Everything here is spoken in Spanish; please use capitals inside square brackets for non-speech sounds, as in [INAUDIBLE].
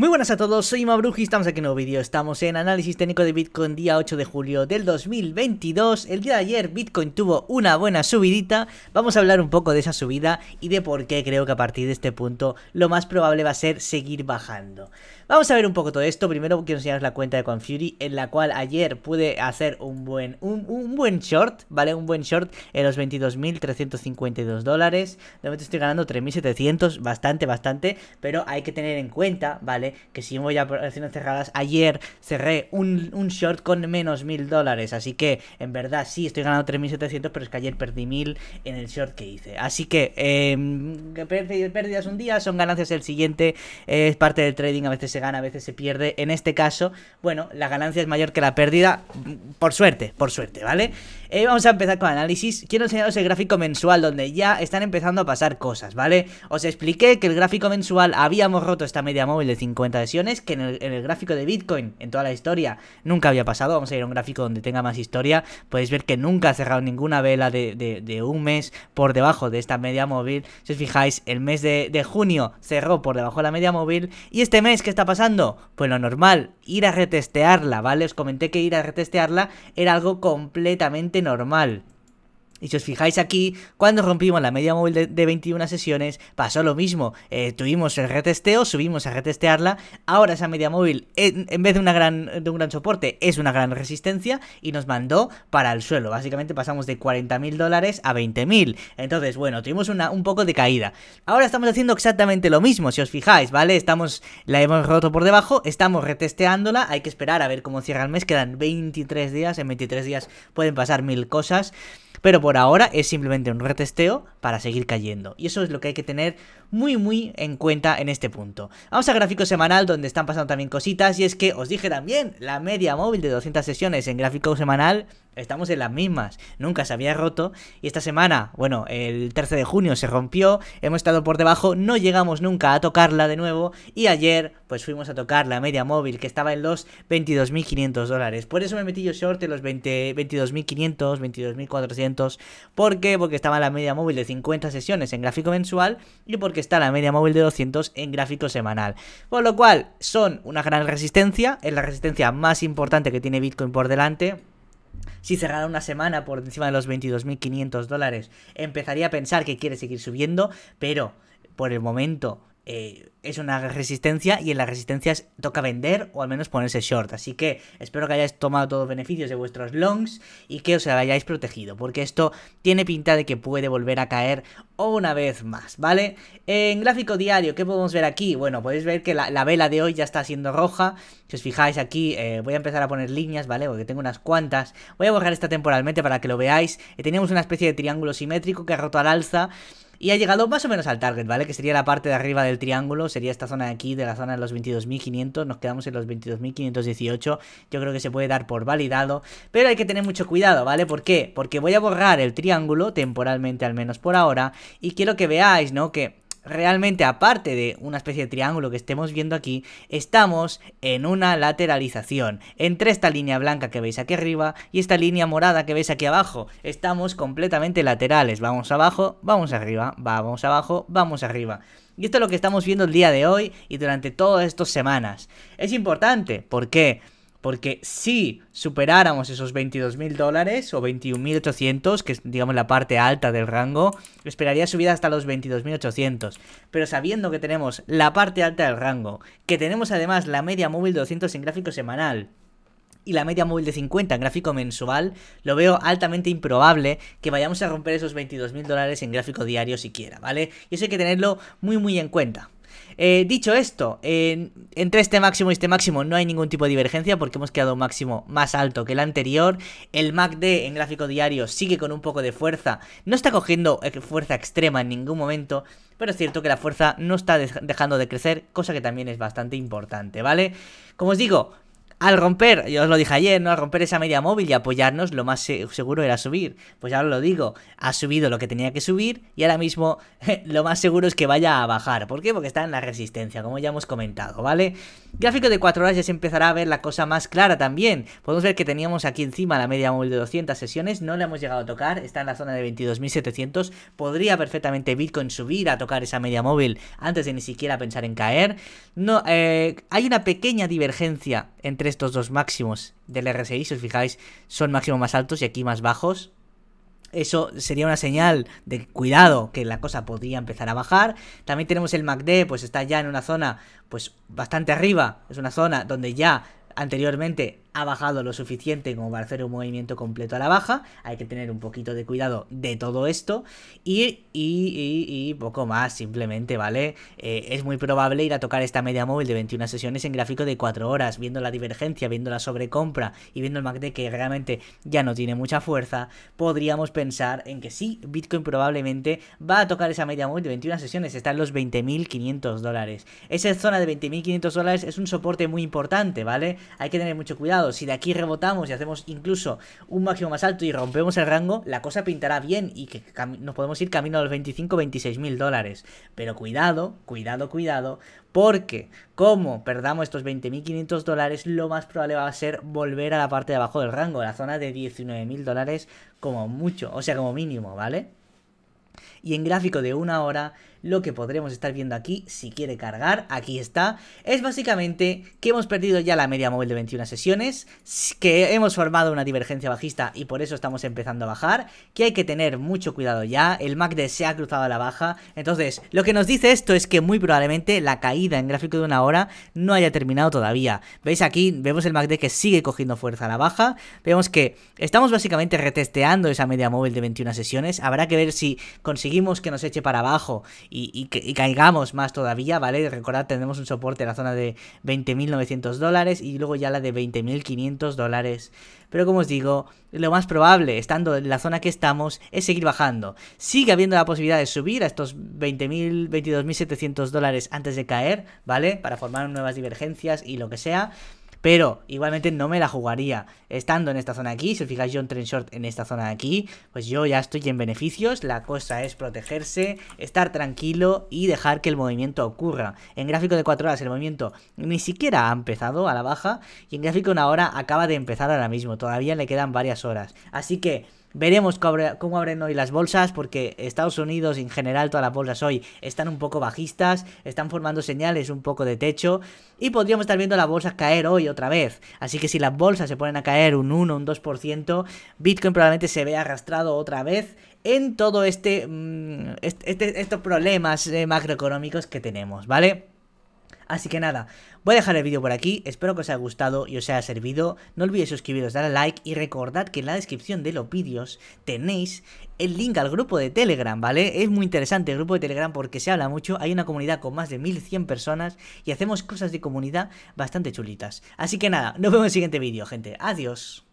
Muy buenas a todos, soy Mabruji, estamos aquí en un nuevo vídeo, estamos en análisis técnico de Bitcoin día 8 de julio del 2022 El día de ayer Bitcoin tuvo una buena subidita, vamos a hablar un poco de esa subida y de por qué creo que a partir de este punto lo más probable va a ser seguir bajando Vamos a ver un poco todo esto, primero quiero enseñaros la cuenta de Confury en la cual ayer pude hacer un buen, un, un buen short, ¿vale? Un buen short en los 22.352 dólares, de momento estoy ganando 3.700, bastante, bastante, pero hay que tener en cuenta, ¿vale? Que si voy a operaciones cerradas, ayer cerré un, short con menos mil dólares. Así que, en verdad, sí, estoy ganando 3.700, pero es que ayer perdí mil en el short que hice. Así que, em, pérdidas un día, son ganancias el siguiente. es parte del trading, a veces se gana, a veces se pierde. En este caso, bueno, la ganancia es mayor que la pérdida, por suerte, por suerte, ¿vale? Eh, vamos a empezar con análisis. Quiero enseñaros el gráfico mensual donde ya están empezando a pasar cosas, ¿vale? Os expliqué que el gráfico mensual habíamos roto esta media móvil de 50 50 sesiones que en el, gráfico de Bitcoin, en toda la historia, nunca había pasado. Vamos a ir a un gráfico donde tenga más historia. Podéis ver que nunca ha cerrado ninguna vela de, un mes por debajo de esta media móvil. Si os fijáis, el mes de, de junio cerró por debajo de la media móvil. Y este mes, ¿qué está pasando? Pues lo normal, ir a retestearla, ¿vale? Os comenté que ir a retestearla era algo completamente normal. Y si os fijáis aquí, cuando rompimos la media móvil de, 21 sesiones, pasó lo mismo. Eh, tuvimos el retesteo, subimos a retestearla. Ahora esa media móvil, en, vez de, una gran, de un gran soporte, es una gran resistencia y nos mandó para el suelo. Básicamente pasamos de 40.000 dólares a 20.000. Entonces, bueno, tuvimos una, un poco de caída. Ahora estamos haciendo exactamente lo mismo, si os fijáis, ¿vale? Estamos, la hemos roto por debajo, estamos retesteándola. Hay que esperar a ver cómo cierra el mes. Quedan 23 días. En 23 días pueden pasar mil cosas. Pero por ahora es simplemente un retesteo para seguir cayendo. Y eso es lo que hay que tener muy muy en cuenta en este punto. Vamos a gráfico semanal donde están pasando también cositas. Y es que os dije también, la media móvil de 200 sesiones en gráfico semanal Estamos en las mismas, nunca se había roto y esta semana, bueno, el 13 de junio se rompió, hemos estado por debajo, no llegamos nunca a tocarla de nuevo y ayer pues fuimos a tocar la media móvil que estaba en los 22.500 dólares. Por eso me metí yo short en los 22.500, 22.400, ¿por qué? Porque estaba la media móvil de 50 sesiones en gráfico mensual y porque está la media móvil de 200 en gráfico semanal. Por lo cual son una gran resistencia, es la resistencia más importante que tiene Bitcoin por delante si cerrara una semana por encima de los 22.500 dólares, empezaría a pensar que quiere seguir subiendo, pero por el momento eh, es una resistencia y en las resistencias toca vender o al menos ponerse short. Así que espero que hayáis tomado todos los beneficios de vuestros longs y que os hayáis protegido, porque esto tiene pinta de que puede volver a caer una vez más, ¿vale? En gráfico diario, ¿qué podemos ver aquí? Bueno, podéis ver que la, vela de hoy ya está siendo roja. Si os fijáis aquí, eh, voy a empezar a poner líneas, ¿vale? Porque tengo unas cuantas. Voy a borrar esta temporalmente para que lo veáis. Tenemos eh, teníamos una especie de triángulo simétrico que ha roto al alza. Y ha llegado más o menos al target, ¿vale? Que sería la parte de arriba del triángulo, sería esta zona de aquí, de la zona de los 22.500, nos quedamos en los 22.518, yo creo que se puede dar por validado, pero hay que tener mucho cuidado, ¿vale? ¿Por qué? Porque voy a borrar el triángulo, temporalmente al menos por ahora, y quiero que veáis, ¿no? Que realmente aparte de una especie de triángulo que estemos viendo aquí, estamos en una lateralización. Entre esta línea blanca que veis aquí arriba y esta línea morada que veis aquí abajo, estamos completamente laterales. Vamos abajo, vamos arriba, vamos abajo, vamos arriba. Y esto es lo que estamos viendo el día de hoy y durante todas estas semanas. Es importante, ¿por qué? Porque porque si superáramos esos 22.000 dólares o 21.800, que es digamos la parte alta del rango, esperaría subir hasta los 22.800. Pero sabiendo que tenemos la parte alta del rango, que tenemos además la media móvil de 200 en gráfico semanal, y la media móvil de 50 en gráfico mensual, lo veo altamente improbable que vayamos a romper esos 22.000 mil dólares en gráfico diario siquiera, ¿vale? Y eso hay que tenerlo muy muy en cuenta. Eh, dicho esto, entre este máximo y este máximo no hay ningún tipo de divergencia porque hemos quedado un máximo más alto que el anterior. El MACD en gráfico diario sigue con un poco de fuerza. No está cogiendo fuerza extrema en ningún momento. Pero es cierto que la fuerza no está dejando de crecer, cosa que también es bastante importante, ¿vale? Como os digo, al romper, yo os lo dije ayer, ¿no? Al romper esa media móvil y apoyarnos, lo más seguro era subir. Pues ya lo digo, ha subido lo que tenía que subir y ahora mismo [LAUGHS] lo más seguro es que vaya a bajar. ¿Por qué? Porque está en la resistencia, como ya hemos comentado, ¿vale? Gráfico de 4 horas ya se empezará a ver la cosa más clara también. Podemos ver que teníamos aquí encima la media móvil de 200 sesiones, no la hemos llegado a tocar, está en la zona de 22.700. Podría perfectamente Bitcoin subir a tocar esa media móvil antes de ni siquiera pensar en caer. No, eh, hay una pequeña divergencia entre estos dos máximos del RSI, si os fijáis, son máximos más altos y aquí más bajos. Eso sería una señal de cuidado que la cosa podría empezar a bajar. También tenemos el MACD, pues está ya en una zona pues bastante arriba. Es una zona donde ya anteriormente ha bajado lo suficiente como para hacer un movimiento completo a la baja. Hay que tener un poquito de cuidado de todo esto. Y, poco más, simplemente, ¿vale? Eh, es muy probable ir a tocar esta media móvil de 21 sesiones en gráfico de 4 horas, viendo la divergencia, viendo la sobrecompra y viendo el MACD que realmente ya no tiene mucha fuerza. Podríamos pensar en que sí, Bitcoin probablemente va a tocar esa media móvil de 21 sesiones. Está en los 20.500 dólares. Esa zona de 20.500 dólares es un soporte muy importante, ¿vale? Hay que tener mucho cuidado si de aquí rebotamos y hacemos incluso un máximo más alto y rompemos el rango, la cosa pintará bien y que nos podemos ir camino a los 25, 26 mil dólares. Pero cuidado, cuidado, cuidado, porque como perdamos estos 20.500 dólares, lo más probable va a ser volver a la parte de abajo del rango, la zona de mil dólares como mucho, o sea, como mínimo, ¿vale? Y en gráfico de una hora, lo que podremos estar viendo aquí si quiere cargar, aquí está, es básicamente que hemos perdido ya la media móvil de 21 sesiones, que hemos formado una divergencia bajista y por eso estamos empezando a bajar, que hay que tener mucho cuidado ya, el MACD se ha cruzado a la baja, entonces lo que nos dice esto es que muy probablemente la caída en gráfico de una hora no haya terminado todavía, veis aquí, vemos el MACD que sigue cogiendo fuerza a la baja, vemos que estamos básicamente retesteando esa media móvil de 21 sesiones, habrá que ver si conseguimos que nos eche para abajo y, caigamos más todavía, ¿vale? Recordad, tenemos un soporte en la zona de 20.900 dólares y luego ya la de 20.500 dólares. Pero como os digo, lo más probable, estando en la zona que estamos, es seguir bajando. Sigue habiendo la posibilidad de subir a estos 20.000, 22.700 dólares antes de caer, ¿vale? Para formar nuevas divergencias y lo que sea pero igualmente no me la jugaría. Estando en esta zona aquí, si os fijáis John Tren Short en esta zona de aquí, pues yo ya estoy en beneficios, la cosa es protegerse, estar tranquilo y dejar que el movimiento ocurra. En gráfico de 4 horas el movimiento ni siquiera ha empezado a la baja y en gráfico de una hora acaba de empezar ahora mismo, todavía le quedan varias horas. Así que Veremos cómo abren hoy las bolsas, porque Estados Unidos en general, todas las bolsas hoy están un poco bajistas, están formando señales un poco de techo, y podríamos estar viendo las bolsas caer hoy otra vez. Así que si las bolsas se ponen a caer un 1, un 2%, Bitcoin probablemente se vea arrastrado otra vez en todo este, mm, este estos problemas eh, macroeconómicos que tenemos, ¿vale? Así que nada, voy a dejar el vídeo por aquí, espero que os haya gustado y os haya servido. No olvidéis suscribiros, darle like y recordad que en la descripción de los vídeos tenéis el link al grupo de Telegram, ¿vale? Es muy interesante el grupo de Telegram porque se habla mucho, hay una comunidad con más de 1100 personas y hacemos cosas de comunidad bastante chulitas. Así que nada, nos vemos en el siguiente vídeo, gente. Adiós.